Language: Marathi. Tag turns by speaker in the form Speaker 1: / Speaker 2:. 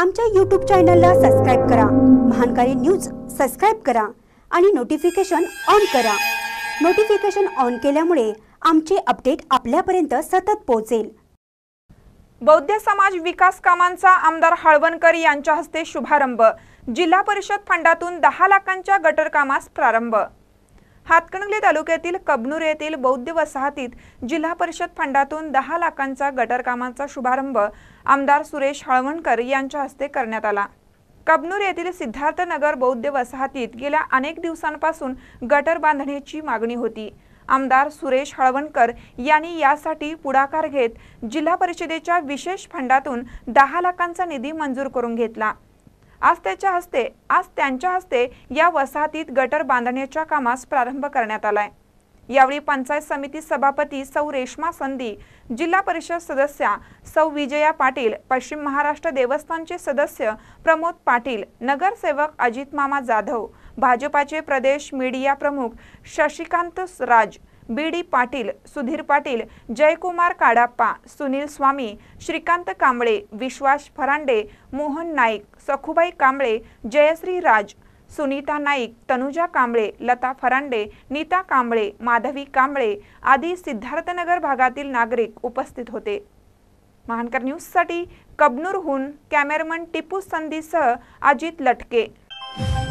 Speaker 1: आमच्या यूट्यूब चॅनलला सबस्क्राईब करा महानकारी न्यूज सबस्क्राईब करा आणि नोटिफिकेशन ऑन करा नोटिफिकेशन ऑन केल्यामुळे आमचे अपडेट
Speaker 2: आपल्यापर्यंत सतत पोहोचेल बौद्ध समाज विकास कामांचा आमदार हळवणकर यांच्या हस्ते शुभारंभ जिल्हा परिषद फंडातून दहा लाखांच्या गटर कामास प्रारंभ हातकणंगले तालुक्यातील कबनूर येथील बौद्ध वसाहतीत जिल्हा परिषद फंडातून दहा लाखांचा गटर कामांचा शुभारंभ आमदार सुरेश हळवणकर यांच्या हस्ते करण्यात आला कबनूर येथील सिद्धार्थनगर बौद्ध वसाहतीत गेल्या अनेक दिवसांपासून गटर बांधण्याची मागणी होती आमदार सुरेश हळवणकर यांनी यासाठी पुढाकार घेत जिल्हा परिषदेच्या विशेष फंडातून दहा लाखांचा निधी मंजूर करून घेतला आज त्याच्या हस्ते आज त्यांच्या हस्ते या वसाहतीत गटर बांधण्याच्या कामास प्रारंभ करण्यात आलाय यावेळी पंचायत समिती सभापती सौ रेश्मा संधी जिल्हा परिषद सदस्या सौ विजया पाटील पश्चिम महाराष्ट्र देवस्थानचे सदस्य प्रमोद पाटील नगरसेवक अजित मामा जाधव भाजपाचे प्रदेश मीडिया प्रमुख शशिकांत राज बी डी पाटील सुधीर पाटील जयकुमार काडाप्पा सुनील स्वामी श्रीकांत कांबळे विश्वास फरांडे मोहन नाईक सखुबाई कांबळे जयश्री राज सुनीता नाईक तनुजा कांबळे लता फरांडे नीता कांबळे माधवी कांबळे आदी सिद्धार्थनगर भागातील नागरिक उपस्थित होते महानकर न्यूजसाठी कबनूरहून कॅमेरामन टिपू संधीसह अजित लटके